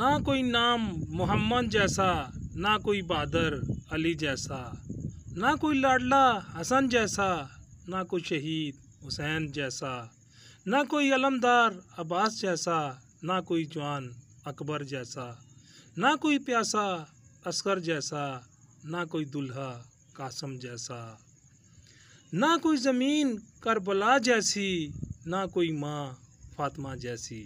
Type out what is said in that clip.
ना कोई नाम मोहम्मद जैसा ना कोई बहादुर अली जैसा ना कोई लाडला हसन जैसा ना कोई शहीद हुसैन जैसा ना कोई अलमदार अब्बास जैसा ना कोई जवान अकबर जैसा ना कोई प्यासा असगर जैसा ना कोई दुल्हा कासम जैसा ना कोई ज़मीन करबला जैसी ना कोई माँ फातिमा जैसी